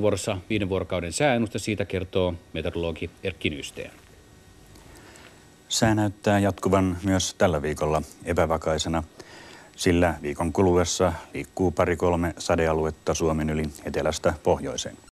vuorossa viiden vuorokauden sääennuste siitä kertoo meteorologi Erkki Nysteen. Sää näyttää jatkuvan myös tällä viikolla epävakaisena, sillä viikon kuluessa liikkuu pari-kolme sadealuetta Suomen yli etelästä pohjoiseen.